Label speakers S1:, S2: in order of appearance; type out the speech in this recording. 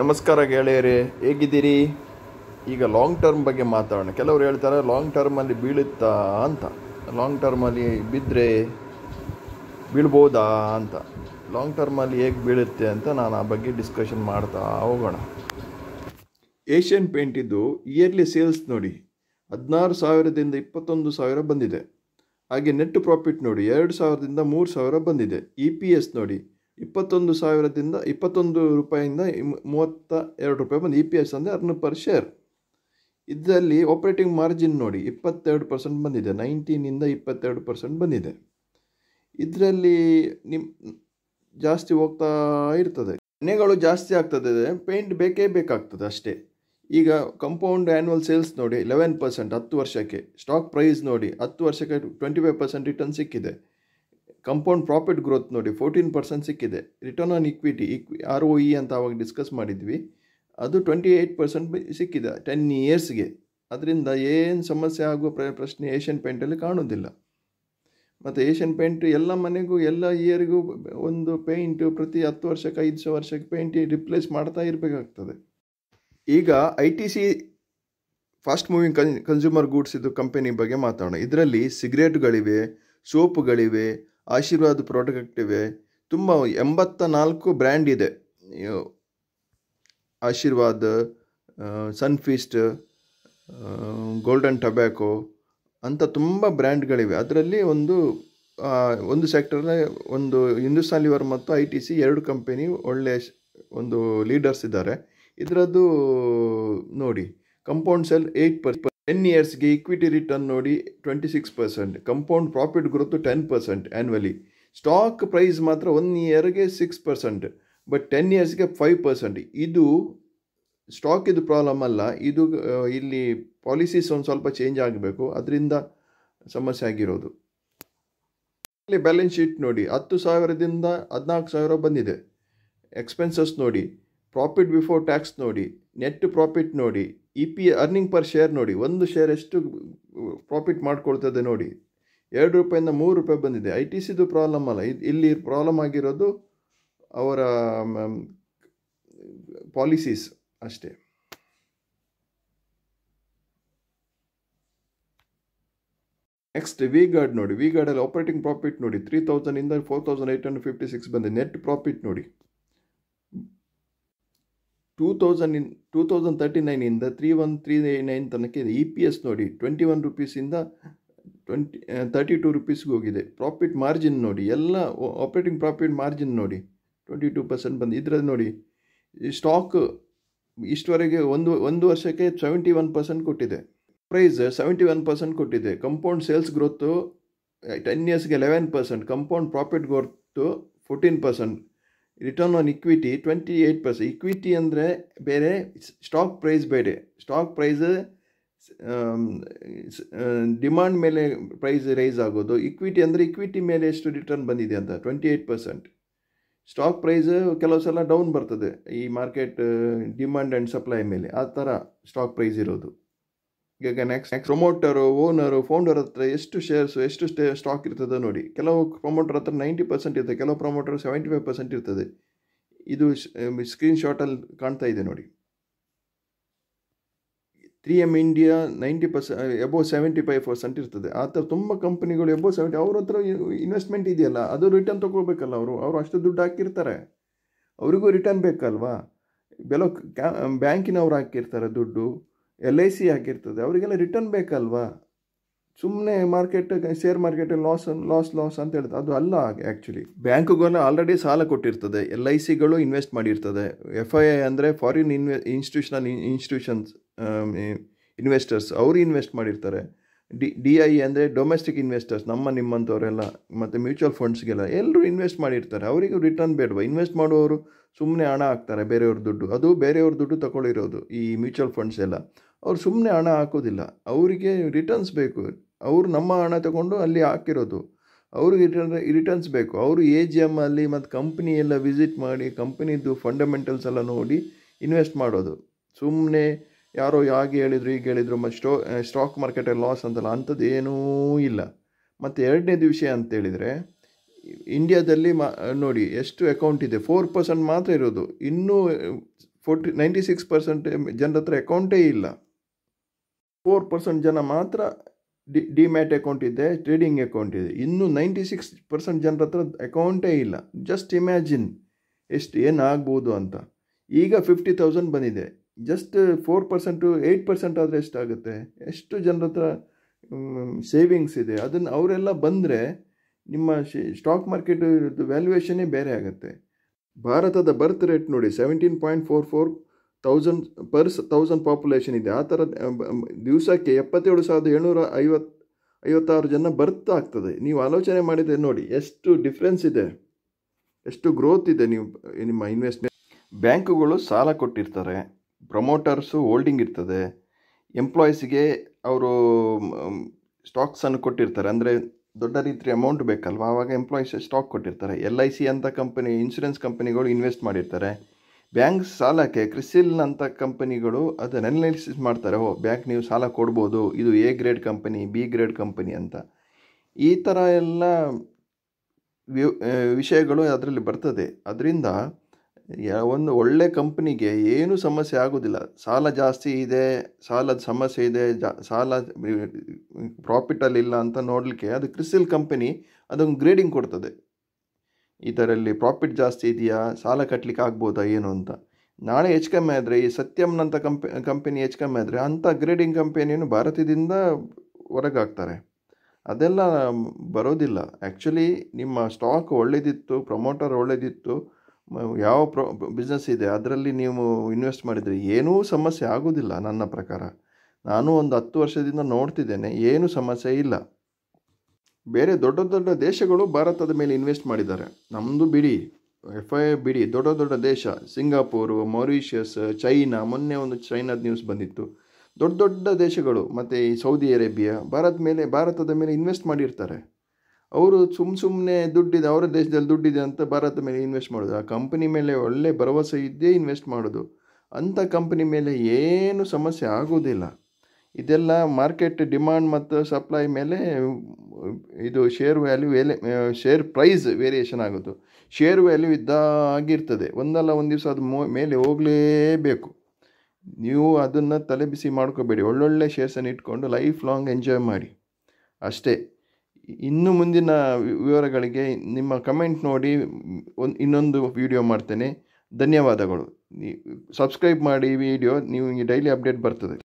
S1: ನಮಸ್ಕಾರ ಗೆಳೆಯರೇ ಹೇಗಿದ್ದೀರಿ ಈಗ ಲಾಂಗ್ ಟರ್ಮ್ ಬಗ್ಗೆ ಮಾತಾಡೋಣ ಕೆಲವರು ಹೇಳ್ತಾರೆ ಲಾಂಗ್ ಟರ್ಮಲ್ಲಿ ಬೀಳುತ್ತಾ ಅಂತ ಲಾಂಗ್ ಟರ್ಮಲ್ಲಿ ಬಿದ್ದರೆ ಬೀಳ್ಬೋದಾ ಅಂತ ಲಾಂಗ್ ಟರ್ಮಲ್ಲಿ ಹೇಗೆ ಬೀಳುತ್ತೆ ಅಂತ ನಾನು ಆ ಬಗ್ಗೆ ಡಿಸ್ಕಷನ್ ಮಾಡ್ತಾ ಹೋಗೋಣ ಏಷ್ಯನ್ ಪೇಂಟಿದ್ದು ಇಯರ್ಲಿ ಸೇಲ್ಸ್ ನೋಡಿ ಹದಿನಾರು ಸಾವಿರದಿಂದ ಇಪ್ಪತ್ತೊಂದು ಸಾವಿರ ಬಂದಿದೆ ಹಾಗೆ ನೆಟ್ ಪ್ರಾಫಿಟ್ ನೋಡಿ ಎರಡು ಸಾವಿರದಿಂದ ಮೂರು ಸಾವಿರ ಬಂದಿದೆ ಇ ಪಿ ಎಸ್ ನೋಡಿ ಇಪ್ಪತ್ತೊಂದು ಸಾವಿರದಿಂದ ಇಪ್ಪತ್ತೊಂದು ರೂಪಾಯಿಂದ ಮೂವತ್ತ ಎರಡು ರೂಪಾಯಿ ಬಂದು ಇ e ಪಿ ಎಸ್ ಅಂದರೆ ಅರ್ನ್ ಪರ್ ಶೇರ್ ಇದರಲ್ಲಿ ಆಪ್ರೇಟಿಂಗ್ ಮಾರ್ಜಿನ್ ನೋಡಿ ಇಪ್ಪತ್ತೆರಡು ಪರ್ಸೆಂಟ್ ಬಂದಿದೆ ನೈನ್ಟೀನಿಂದ ಇಪ್ಪತ್ತೆರಡು ಪರ್ಸೆಂಟ್ ಬಂದಿದೆ ಇದರಲ್ಲಿ ನಿಮ್ಮ ಜಾಸ್ತಿ ಹೋಗ್ತಾ ಇರ್ತದೆ ಮನೆಗಳು ಜಾಸ್ತಿ ಆಗ್ತದೆ ಪೇಂಟ್ ಬೇಕೇ ಬೇಕಾಗ್ತದೆ ಅಷ್ಟೇ ಈಗ ಕಂಪೌಂಡ್ ಆ್ಯನ್ಯುವಲ್ ಸೇಲ್ಸ್ ನೋಡಿ ಲೆವೆನ್ ಪರ್ಸೆಂಟ್ ಹತ್ತು ವರ್ಷಕ್ಕೆ ಸ್ಟಾಕ್ ಪ್ರೈಸ್ ನೋಡಿ ಹತ್ತು ವರ್ಷಕ್ಕೆ ಟ್ವೆಂಟಿ ಫೈವ್ ಪರ್ಸೆಂಟ್ ರಿಟರ್ನ್ ಸಿಕ್ಕಿದೆ ಕಂಪೌಂಡ್ ಪ್ರಾಫಿಟ್ ಗ್ರೋತ್ ನೋಡಿ ಫೋರ್ಟೀನ್ ಪರ್ಸೆಂಟ್ ಸಿಕ್ಕಿದೆ ರಿಟರ್ನ್ ಆನ್ ಇಕ್ವಿಟಿ ಇಕ್ವಿ ಆರ್ ಒ ಇ ಅಂತ ಅವಾಗ ಡಿಸ್ಕಸ್ ಮಾಡಿದ್ವಿ ಅದು ಟ್ವೆಂಟಿ ಏಯ್ಟ್ ಪರ್ಸೆಂಟ್ ಸಿಕ್ಕಿದೆ ಟೆನ್ ಇಯರ್ಸ್ಗೆ ಅದರಿಂದ ಏನು ಸಮಸ್ಯೆ ಆಗುವ ಪ್ರ ಪ್ರಶ್ನೆ ಏಷ್ಯನ್ ಪೇಂಟಲ್ಲಿ ಕಾಣೋದಿಲ್ಲ ಮತ್ತು ಏಷ್ಯನ್ ಪೇಂಟ್ ಎಲ್ಲ ಮನೆಗೂ ಎಲ್ಲ ಇಯರಿಗೂ ಒಂದು ಪೇಂಟ್ ಪ್ರತಿ ಹತ್ತು ವರ್ಷಕ್ಕೆ ಐದು ವರ್ಷಕ್ಕೆ ಪೇಂಟ್ ರಿಪ್ಲೇಸ್ ಮಾಡ್ತಾ ಇರಬೇಕಾಗ್ತದೆ ಈಗ I T C fast moving con consumer goods ಇದು ಕಂಪೆನಿ ಬಗ್ಗೆ ಮಾತಾಡೋಣ ಇದರಲ್ಲಿ ಸಿಗರೇಟ್ಗಳಿವೆ ಸೋಪುಗಳಿವೆ ಪ್ರಾಡಕ್ಟ್ ಇವೆ ತುಂಬ ಎಂಬತ್ತ ನಾಲ್ಕು ಬ್ರ್ಯಾಂಡ್ ಇದೆ ಆಶೀರ್ವಾದ ಸನ್ಫೀಸ್ಟ್ ಗೋಲ್ಡನ್ ಟೊಬ್ಯಾಕೋ ಅಂತ ತುಂಬ ಬ್ರ್ಯಾಂಡ್ಗಳಿವೆ ಅದರಲ್ಲಿ ಒಂದು ಒಂದು ಸೆಕ್ಟರ್ನ ಒಂದು ಹಿಂದೂಸ್ತಾನ್ ಲಿವರ್ ಮತ್ತು ಐ ಟಿ ಸಿ ಎರಡು ಕಂಪೆನಿ ಒಳ್ಳೆಯ ಒಂದು ಲೀಡರ್ಸ್ ಇದ್ದಾರೆ ಇದರದ್ದು ನೋಡಿ compound sale eight per ten ಇಯರ್ಸ್ಗೆ ಇಕ್ವಿಟಿ ರಿಟರ್ನ್ ನೋಡಿ twenty six percent compound profit growth ten percent annually stock price ಮಾತ್ರ ಒನ್ ಇಯರ್ಗೆ ಸಿಕ್ಸ್ ಪರ್ಸೆಂಟ್ ಬಟ್ ಟೆನ್ ಇಯರ್ಸ್ಗೆ ಫೈವ್ ಪರ್ಸೆಂಟ್ ಇದು ಸ್ಟಾಕ್ ಇದು ಪ್ರಾಬ್ಲಮ್ ಅಲ್ಲ ಇದು ಇಲ್ಲಿ ಪಾಲಿಸೀಸ್ ಒಂದು ಸ್ವಲ್ಪ ಚೇಂಜ್ ಆಗಬೇಕು ಅದರಿಂದ ಸಮಸ್ಯೆ ಆಗಿರೋದು ಇಲ್ಲಿ ಬ್ಯಾಲೆನ್ಸ್ ಶೀಟ್ ನೋಡಿ ಹತ್ತು ಸಾವಿರದಿಂದ ಹದಿನಾಲ್ಕು ಸಾವಿರ ಬಂದಿದೆ ಎಕ್ಸ್ಪೆನ್ಸಸ್ ನೋಡಿ ಪ್ರಾಫಿಟ್ ಬಿಫೋರ್ ಟ್ಯಾಕ್ಸ್ ನೋಡಿ ನೆಟ್ ಪ್ರಾಫಿಟ್ ನೋಡಿ E P earning per share ನೋಡಿ ಒಂದು ಶೇರ್ ಎಷ್ಟು ಪ್ರಾಫಿಟ್ ಮಾಡ್ಕೊಳ್ತದೆ ನೋಡಿ ಎರಡು ರೂಪಾಯಿಂದ ಮೂರು ರೂಪಾಯಿ ಬಂದಿದೆ ಐ ಟಿ ಸಿದು ಪ್ರಾಬ್ಲಮ್ ಅಲ್ಲ ಇದು ಇಲ್ಲಿ ಪ್ರಾಬ್ಲಮ್ ಆಗಿರೋದು ಅವರ ಪಾಲಿಸೀಸ್ ಅಷ್ಟೇ ನೆಕ್ಸ್ಟ್ ವಿ ಗಾರ್ಡ್ ನೋಡಿ ವಿ ಗಾರ್ಡಲ್ಲಿ ಆಪರೇಟಿಂಗ್ ಪ್ರಾಫಿಟ್ ನೋಡಿ ತ್ರೀ ತೌಸಂಡಿಂದ four thousand eight hundred fifty six ಬಂದಿದೆ ನೆಟ್ ಪ್ರಾಫಿಟ್ ನೋಡಿ two thousand in two thousand thirty ನೈನಿಂದ ತ್ರೀ ಒನ್ ತ್ರೀ ನೈನ್ ತನಕ ಇದೆ ಇ ಪಿ ಎಸ್ ನೋಡಿ ಟ್ವೆಂಟಿ ಒನ್ ರುಪೀಸಿಂದ ಟ್ವೆಂಟಿ ತರ್ಟಿ ಟು ರುಪೀಸ್ಗೆ ಹೋಗಿದೆ ಪ್ರಾಫಿಟ್ ಮಾರ್ಜಿನ್ ನೋಡಿ ಎಲ್ಲ ಆಪ್ರೇಟಿಂಗ್ ಪ್ರಾಫಿಟ್ ಮಾರ್ಜಿನ್ ನೋಡಿ ಟ್ವೆಂಟಿ ಟೂ ಪರ್ಸೆಂಟ್ ಬಂದು ಇದರಲ್ಲಿ ನೋಡಿ ಈ ಸ್ಟಾಕ್ ಇಷ್ಟವರೆಗೆ ಒಂದು ಒಂದು ವರ್ಷಕ್ಕೆ ಸೆವೆಂಟಿ ಒನ್ ಪರ್ಸೆಂಟ್ ಕೊಟ್ಟಿದೆ ಪ್ರೈಸ್ ಸೆವೆಂಟಿ ಒನ್ ಪರ್ಸೆಂಟ್ ಕೊಟ್ಟಿದೆ ಕಂಪೌಂಡ್ ಸೇಲ್ಸ್ ಗ್ರೋತು ಟೆನ್ ಇಯರ್ಸ್ಗೆ eleven percent compound profit growth fourteen percent return on equity twenty eight percent equity ಅಂದರೆ ಬೇರೆ ಸ್ಟಾಕ್ ಪ್ರೈಸ್ ಬೇರೆ ಸ್ಟಾಕ್ ಪ್ರೈಸ್ ಡಿಮಾಂಡ್ ಮೇಲೆ ಪ್ರೈಸ್ ರೈಸ್ ಆಗೋದು equity ಅಂದರೆ equity ಮೇಲೆ ಎಷ್ಟು ರಿಟರ್ನ್ ಬಂದಿದೆ ಅಂತ twenty eight percent stock price ಕೆಲವು ಸಲ ಡೌನ್ ಬರ್ತದೆ ಈ ಮಾರ್ಕೆಟ್ ಡಿಮಾಂಡ್ ಆ್ಯಂಡ್ ಸಪ್ಲೈ ಮೇಲೆ ಆ ಥರ ಸ್ಟಾಕ್ ಪ್ರೈಸ್ ಇರೋದು ಈಗ next next promoter owner founder ಹತ್ರ ಎಷ್ಟು ಶೇರ್ಸು ಎಷ್ಟು ಸ್ಟೇ ಸ್ಟಾಕ್ ಇರ್ತದೆ ನೋಡಿ ಕೆಲವು ಪ್ರೊಮೋಟರ್ ಹತ್ರ ನೈಂಟಿ ಪರ್ಸೆಂಟ್ ಇರ್ತದೆ ಕೆಲವು ಪ್ರೊಮೋಟರ್ ಸೆವೆಂಟಿ ಫೈವ್ ಪರ್ಸೆಂಟ್ ಇರ್ತದೆ ಇದು ಸ್ಕ್ರೀನ್ಶಾಟಲ್ಲಿ ಕಾಣ್ತಾ ಇದೆ ನೋಡಿ three M India ninety percent above seventy five percent ಇರ್ತದೆ ಆ ಥರ ತುಂಬ ಕಂಪ್ನಿಗಳು ಎಬೋ ಸೆವೆಂಟಿ ಅವ್ರ ಹತ್ರ ಇನ್ವೆಸ್ಟ್ಮೆಂಟ್ ಇದೆಯಲ್ಲ ಅದು ರಿಟರ್ನ್ ತೊಗೋಬೇಕಲ್ಲ ಅವರು ಅವರು ಅಷ್ಟು ದುಡ್ಡು ಹಾಕಿರ್ತಾರೆ ಅವರಿಗೂ ರಿಟರ್ನ್ ಬೇಕಲ್ವಾ ಬೆಲೋ ಕ್ಯಾ ಬ್ಯಾಂಕಿನವ್ರು ಹಾಕಿರ್ತಾರೆ ದುಡ್ಡು ಎಲ್ ಐ ಸಿ ಆಗಿರ್ತದೆ ಅವರಿಗೆಲ್ಲ ರಿಟರ್ನ್ ಬೇಕಲ್ವಾ ಸುಮ್ಮನೆ ಮಾರ್ಕೆಟ್ ಶೇರ್ ಮಾರ್ಕೆಟಲ್ಲಿ ಲಾಸ್ ಲಾಸ್ ಲಾಸ್ ಅಂತ ಹೇಳ್ತಾರೆ ಅದು ಅಲ್ಲ ಆ್ಯಕ್ಚುಲಿ ಬ್ಯಾಂಕ್ಗೂ ಆಲ್ರೆಡಿ ಸಾಲ ಕೊಟ್ಟಿರ್ತದೆ ಎಲ್ ಐ ಸಿಗಳು ಇನ್ವೆಸ್ಟ್ ಮಾಡಿರ್ತದೆ ಎಫ್ ಐ ಐ ಅಂದರೆ foreign inve institutional institutions investors ಅವರು ಇನ್ವೆಸ್ಟ್ ಮಾಡಿರ್ತಾರೆ ಡಿ ಡಿ ಐ ಅಂದರೆ ಡೊಮೆಸ್ಟಿಕ್ ಇನ್ವೆಸ್ಟರ್ಸ್ ನಮ್ಮ ನಿಮ್ಮಂಥವರೆಲ್ಲ ಮತ್ತು ಮ್ಯೂಚುವಲ್ ಫಂಡ್ಸ್ಗೆಲ್ಲ ಎಲ್ಲರೂ ಇನ್ವೆಸ್ಟ್ ಮಾಡಿರ್ತಾರೆ ಅವರಿಗೂ ರಿಟರ್ನ್ ಬೇಡವಾ ಇನ್ವೆಸ್ಟ್ ಮಾಡುವವರು ಸುಮ್ಮನೆ ಹಣ ಹಾಕ್ತಾರೆ ಬೇರೆಯವ್ರ ದುಡ್ಡು ಅದು ಬೇರೆಯವ್ರ ದುಡ್ಡು ತಗೊಳ್ಳಿರೋದು ಈ ಮ್ಯೂಚುವಲ್ ಫಂಡ್ಸ್ ಎಲ್ಲ ಅವ್ರು ಸುಮ್ಮನೆ ಹಣ ಹಾಕೋದಿಲ್ಲ ಅವರಿಗೆ ರಿಟರ್ನ್ಸ್ ಬೇಕು ಅವರು ನಮ್ಮ ಹಣ ತಗೊಂಡು ಅಲ್ಲಿ ಹಾಕಿರೋದು ಅವ್ರಿಗೆ ರಿಟರ್ನ್ ರಿಟರ್ನ್ಸ್ ಬೇಕು ಅವರು ಎ ಜಿ ಅಲ್ಲಿ ಮತ್ತು ಕಂಪ್ನಿ ಎಲ್ಲ ವಿಸಿಟ್ ಮಾಡಿ ಕಂಪ್ನಿದು ಫಂಡಮೆಂಟಲ್ಸ್ ಎಲ್ಲ ನೋಡಿ ಇನ್ವೆಸ್ಟ್ ಮಾಡೋದು ಸುಮ್ಮನೆ ಯಾರೋ ಹಾಗೆ ಹೇಳಿದರು ಈಗ ಹೇಳಿದರು ಮತ್ತು ಸ್ಟೋ ಸ್ಟಾಕ್ ಮಾರ್ಕೆಟಲ್ಲಿ ಲಾಸ್ ಅಂತಲ್ಲ ಅಂಥದ್ದು ಏನೂ ಇಲ್ಲ ಮತ್ತು ಎರಡನೇದು ವಿಷಯ ಅಂತೇಳಿದರೆ ಇಂಡಿಯಾದಲ್ಲಿ ಮಾ ನೋಡಿ ಎಷ್ಟು ಅಕೌಂಟ್ ಇದೆ ಫೋರ್ ಪರ್ಸೆಂಟ್ ಮಾತ್ರ ಇರೋದು ಇನ್ನೂ ಫೋರ್ಟಿ ನೈಂಟಿ ಸಿಕ್ಸ್ ಪರ್ಸೆಂಟ್ ಜನರ ಹತ್ರ ಅಕೌಂಟೇ ಇಲ್ಲ ಫೋರ್ ಪರ್ಸೆಂಟ್ ಜನ ಮಾತ್ರ ಡಿ ಡಿಮ್ಯಾಟ್ ಅಕೌಂಟ್ ಇದೆ ಟ್ರೇಡಿಂಗ್ ಅಕೌಂಟ್ ಇದೆ ಇನ್ನೂ ನೈಂಟಿ ಸಿಕ್ಸ್ ಪರ್ಸೆಂಟ್ ಜನರ ಹತ್ರ ಅಕೌಂಟೇ ಇಲ್ಲ ಜಸ್ಟ್ ಇಮ್ಯಾಜಿನ್ ಎಷ್ಟು ಏನಾಗ್ಬೋದು ಅಂತ ಈಗ ಫಿಫ್ಟಿ ತೌಸಂಡ್ ಬಂದಿದೆ just four percent eight percent ಆದರೆ ಎಷ್ಟಾಗುತ್ತೆ ಎಷ್ಟು ಜನರ ಹತ್ರ ಸೇವಿಂಗ್ಸ್ ಇದೆ ಅದನ್ನು ಅವರೆಲ್ಲ ಬಂದರೆ ನಿಮ್ಮ ಸ್ಟಾಕ್ ಮಾರ್ಕೆಟ್ ವ್ಯಾಲ್ಯೂಯೇಷನ್ನೇ ಬೇರೆ ಆಗುತ್ತೆ ಭಾರತದ ಬರ್ತ್ ರೇಟ್ ನೋಡಿ seventeen point four four thousand per thousand population ಇದೆ ಆ ಥರ ದಿವಸಕ್ಕೆ ಎಪ್ಪತ್ತೇಳು ಸಾವಿರದ ಏಳ್ನೂರ ಐವತ್ತು ಐವತ್ತಾರು ಜನ ಬರ್ತ್ ಆಗ್ತದೆ ನೀವು ಆಲೋಚನೆ ಮಾಡಿದರೆ ನೋಡಿ ಎಷ್ಟು ಡಿಫ್ರೆನ್ಸ್ ಇದೆ ಎಷ್ಟು ಗ್ರೋತ್ ಇದೆ ನೀವು ನಿಮ್ಮ ಇನ್ವೆಸ್ಟ್ಮೆಂಟ್ ಬ್ಯಾಂಕುಗಳು ಸಾಲ ಕೊಟ್ಟಿರ್ತಾರೆ ಪ್ರಮೋಟರ್ಸು ಹೋಲ್ಡಿಂಗ್ ಇರ್ತದೆ ಎಂಪ್ಲಾಯ್ಸ್ಗೆ ಅವರು ಸ್ಟಾಕ್ಸನ್ನು ಕೊಟ್ಟಿರ್ತಾರೆ ಅಂದರೆ ದೊಡ್ಡ ರೀತಿಯ ಅಮೌಂಟ್ ಬೇಕಲ್ವ ಆವಾಗ ಎಂಪ್ಲಾಯೀಸ್ ಸ್ಟಾಕ್ ಕೊಟ್ಟಿರ್ತಾರೆ ಎಲ್ ಐ ಸಿ ಅಂತ ಕಂಪನಿ ಇನ್ಶೂರೆನ್ಸ್ ಕಂಪನಿಗಳು ಇನ್ವೆಸ್ಟ್ ಮಾಡಿರ್ತಾರೆ ಬ್ಯಾಂಕ್ ಸಾಲಕ್ಕೆ ಕ್ರಿಸಿಲ್ ಅಂತ ಕಂಪನಿಗಳು ಅದನ್ನು ಅನಾಲಿಸಿಸ್ ಮಾಡ್ತಾರೆ ಓ ಬ್ಯಾಂಕ್ ನೀವು ಸಾಲ ಕೊಡ್ಬೋದು ಇದು A grade company B grade company ಅಂತ ಈ ಥರ ಎಲ್ಲ ವಿಷಯಗಳು ಅದರಲ್ಲಿ ಬರ್ತದೆ ಅದರಿಂದ ಒಂದು ಒಳ್ಳೆ ಕಂಪ್ನಿಗೆ ಏನೂ ಸಮಸ್ಯೆ ಆಗೋದಿಲ್ಲ ಸಾಲ ಜಾಸ್ತಿ ಇದೆ ಸಾಲದ ಸಮಸ್ಯೆ ಇದೆ ಜಾ ಸಾಲ ಇಲ್ಲ ಅಂತ ನೋಡಲಿಕ್ಕೆ ಅದು ಕ್ರಿಸಿಲ್ ಕಂಪನಿ ಅದೊಂದು ಗ್ರೇಡಿಂಗ್ ಕೊಡ್ತದೆ ಇದರಲ್ಲಿ ಪ್ರಾಫಿಟ್ ಜಾಸ್ತಿ ಇದೆಯಾ ಸಾಲ ಕಟ್ಟಲಿಕ್ಕೆ ಆಗ್ಬೋದಾ ಏನು ಅಂತ ನಾಳೆ ಹೆಚ್ಚು ಕಮ್ಮಿ ಆದರೆ ಈ ಸತ್ಯಮ್ನಂಥ ಕಂಪೆ ಕಂಪನಿ ಹೆಚ್ಚು ಕಮ್ಮಿ ಆದರೆ ಅಂಥ ಗ್ರೇಡಿಂಗ್ ಕಂಪೆನಿಯನ್ನು ಭಾರತದಿಂದ ಹೊರಗಾಗ್ತಾರೆ ಅದೆಲ್ಲ ಬರೋದಿಲ್ಲ ಆ್ಯಕ್ಚುಲಿ ನಿಮ್ಮ ಸ್ಟಾಕ್ ಒಳ್ಳೇದಿತ್ತು ಪ್ರಮೋಟರ್ ಒಳ್ಳೇದಿತ್ತು ಯಾವ ಪ್ರೊ ಬಿಸ್ನೆಸ್ ಇದೆ ಅದರಲ್ಲಿ ನೀವು ಇನ್ವೆಸ್ಟ್ ಮಾಡಿದರೆ ಏನೂ ಸಮಸ್ಯೆ ಆಗೋದಿಲ್ಲ ನನ್ನ ಪ್ರಕಾರ ನಾನು ಒಂದು ಹತ್ತು ವರ್ಷದಿಂದ ನೋಡ್ತಿದ್ದೇನೆ ಏನೂ ಸಮಸ್ಯೆ ಇಲ್ಲ ಬೇರೆ ದೊಡ್ಡ ದೊಡ್ಡ ದೇಶಗಳು ಭಾರತದ ಮೇಲೆ ಇನ್ವೆಸ್ಟ್ ಮಾಡಿದ್ದಾರೆ ನಮ್ಮದು ಬಿಡಿ ಎಫ್ ಐ ಬಿಡಿ ದೊಡ್ಡ ದೊಡ್ಡ ದೇಶ ಸಿಂಗಾಪುರು ಮೌರಿಷಿಯಸ್ ಚೈನಾ ಮೊನ್ನೆ ಒಂದು ಚೈನಾದ ನ್ಯೂಸ್ ಬಂದಿತ್ತು ದೊಡ್ಡ ದೊಡ್ಡ ದೇಶಗಳು ಮತ್ತು ಈ ಸೌದಿ ಅರೇಬಿಯಾ ಭಾರತ ಮೇಲೆ ಭಾರತದ ಮೇಲೆ ಇನ್ವೆಸ್ಟ್ ಮಾಡಿರ್ತಾರೆ ಅವರು ಸುಮ್ಮ ಸುಮ್ಮನೆ ದುಡ್ಡಿದೆ ಅವರ ದೇಶದಲ್ಲಿ ದುಡ್ಡಿದೆ ಅಂತ ಭಾರತ ಮೇಲೆ ಇನ್ವೆಸ್ಟ್ ಮಾಡೋದು ಆ ಕಂಪನಿ ಮೇಲೆ ಒಳ್ಳೆ ಭರವಸೆ ಇದ್ದೇ ಇನ್ವೆಸ್ಟ್ ಮಾಡೋದು ಅಂಥ ಕಂಪನಿ ಮೇಲೆ ಏನು ಸಮಸ್ಯೆ ಆಗೋದಿಲ್ಲ ಇದೆಲ್ಲ ಮಾರ್ಕೆಟ್ ಡಿಮಾಂಡ್ ಮತ್ತು ಸಪ್ಲೈ ಮೇಲೆ ಇದು ಶೇರ್ ವ್ಯಾಲ್ಯೂ ವೇಲೆ ಶೇರ್ ಪ್ರೈಸ್ ವೇರಿಯೇಷನ್ ಆಗೋದು ಶೇರ್ ವ್ಯಾಲ್ಯೂ ಇದ್ದಾಗಿರ್ತದೆ ಒಂದಲ್ಲ ಒಂದು ದಿವಸ ಅದು ಮೋ ಮೇಲೆ ಹೋಗಲೇಬೇಕು ನೀವು ಅದನ್ನು ತಲೆಬಿಸಿ ಮಾಡ್ಕೋಬೇಡಿ ಒಳ್ಳೊಳ್ಳೆ ಶೇರ್ಸನ್ನು ಇಟ್ಕೊಂಡು ಲೈಫ್ ಲಾಂಗ್ ಎಂಜಾಯ್ ಮಾಡಿ ಅಷ್ಟೇ ಇನ್ನು ಮುಂದಿನ ವಿವರಗಳಿಗೆ ನಿಮ್ಮ ಕಮೆಂಟ್ ನೋಡಿ ಒಂದು ಇನ್ನೊಂದು ವಿಡಿಯೋ ಮಾಡ್ತೇನೆ ಧನ್ಯವಾದಗಳು ಸಬ್ಸ್ಕ್ರೈಬ್ ಮಾಡಿ ವಿಡಿಯೋ ನಿಮಗೆ ಡೈಲಿ ಅಪ್ಡೇಟ್ ಬರ್ತದೆ